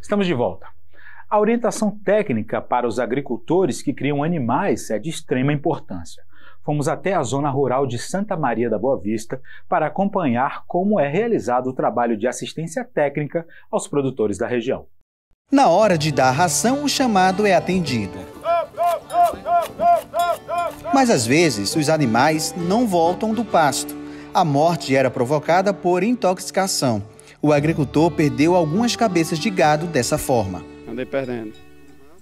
Estamos de volta. A orientação técnica para os agricultores que criam animais é de extrema importância. Fomos até a zona rural de Santa Maria da Boa Vista para acompanhar como é realizado o trabalho de assistência técnica aos produtores da região. Na hora de dar ração, o chamado é atendido. Mas às vezes, os animais não voltam do pasto. A morte era provocada por intoxicação. O agricultor perdeu algumas cabeças de gado dessa forma. Andei perdendo,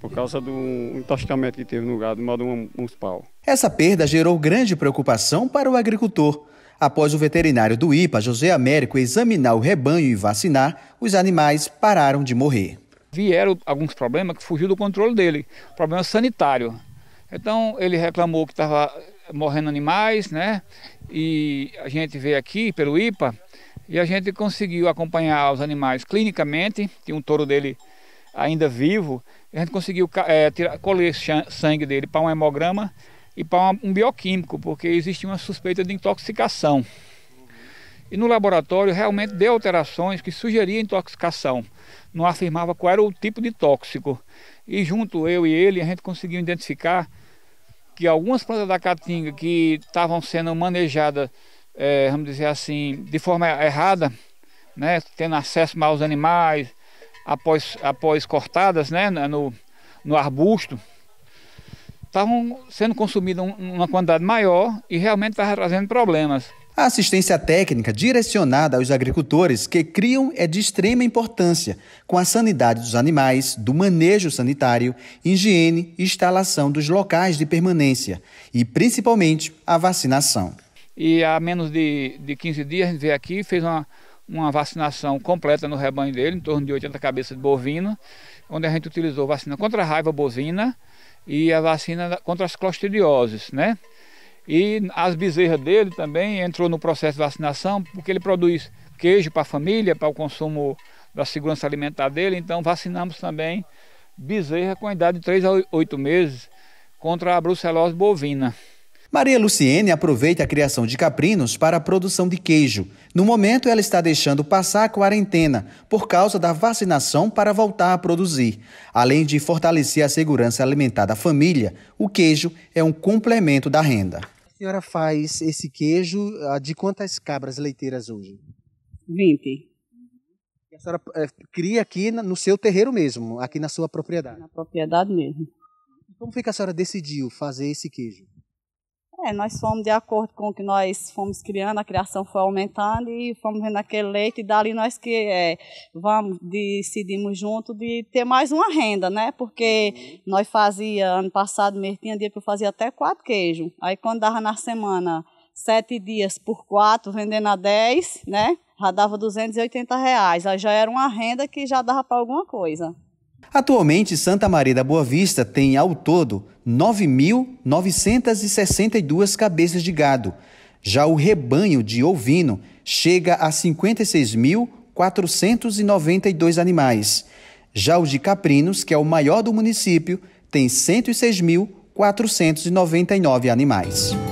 por causa do intoxicamento que teve no gado, de modo uns pau. Essa perda gerou grande preocupação para o agricultor. Após o veterinário do IPA, José Américo, examinar o rebanho e vacinar, os animais pararam de morrer. Vieram alguns problemas que fugiu do controle dele, problema sanitário. Então ele reclamou que estava morrendo animais, né? E a gente veio aqui pelo IPA e a gente conseguiu acompanhar os animais clinicamente, tinha um touro dele ainda vivo, a gente conseguiu é, eh, tirar, colher sangue dele para um hemograma e para um bioquímico, porque existia uma suspeita de intoxicação. E no laboratório realmente deu alterações que sugeria intoxicação. Não afirmava qual era o tipo de tóxico. E junto eu e ele, a gente conseguiu identificar que algumas plantas da caatinga que estavam sendo manejadas é, vamos dizer assim, de forma errada, né, tendo acesso aos animais, após, após cortadas né, no, no arbusto, estavam sendo consumidas uma quantidade maior e realmente estava trazendo problemas. A assistência técnica direcionada aos agricultores que criam é de extrema importância, com a sanidade dos animais, do manejo sanitário, higiene e instalação dos locais de permanência e, principalmente, a vacinação. E há menos de, de 15 dias a gente veio aqui, fez uma, uma vacinação completa no rebanho dele, em torno de 80 cabeças de bovino onde a gente utilizou vacina contra a raiva bovina e a vacina contra as clostridioses, né? E as bezerras dele também entrou no processo de vacinação, porque ele produz queijo para a família, para o consumo da segurança alimentar dele, então vacinamos também bezerra com a idade de 3 a 8 meses contra a brucelose bovina. Maria Luciene aproveita a criação de caprinos para a produção de queijo. No momento, ela está deixando passar a quarentena por causa da vacinação para voltar a produzir. Além de fortalecer a segurança alimentar da família, o queijo é um complemento da renda. A senhora faz esse queijo ah, de quantas cabras leiteiras hoje? 20. a senhora eh, cria aqui no seu terreiro mesmo, aqui na sua propriedade? Na propriedade mesmo. Como foi que a senhora decidiu fazer esse queijo? É, nós fomos de acordo com o que nós fomos criando, a criação foi aumentando e fomos vendo aquele leite e dali nós que é, vamos, decidimos junto de ter mais uma renda, né? Porque nós fazia, ano passado mês, tinha dia que eu fazia até quatro queijos. Aí quando dava na semana sete dias por quatro, vendendo a dez, né? Já dava 280 reais. Aí já era uma renda que já dava para alguma coisa. Atualmente, Santa Maria da Boa Vista tem ao todo 9.962 cabeças de gado. Já o rebanho de ovino chega a 56.492 animais. Já o de caprinos, que é o maior do município, tem 106.499 animais.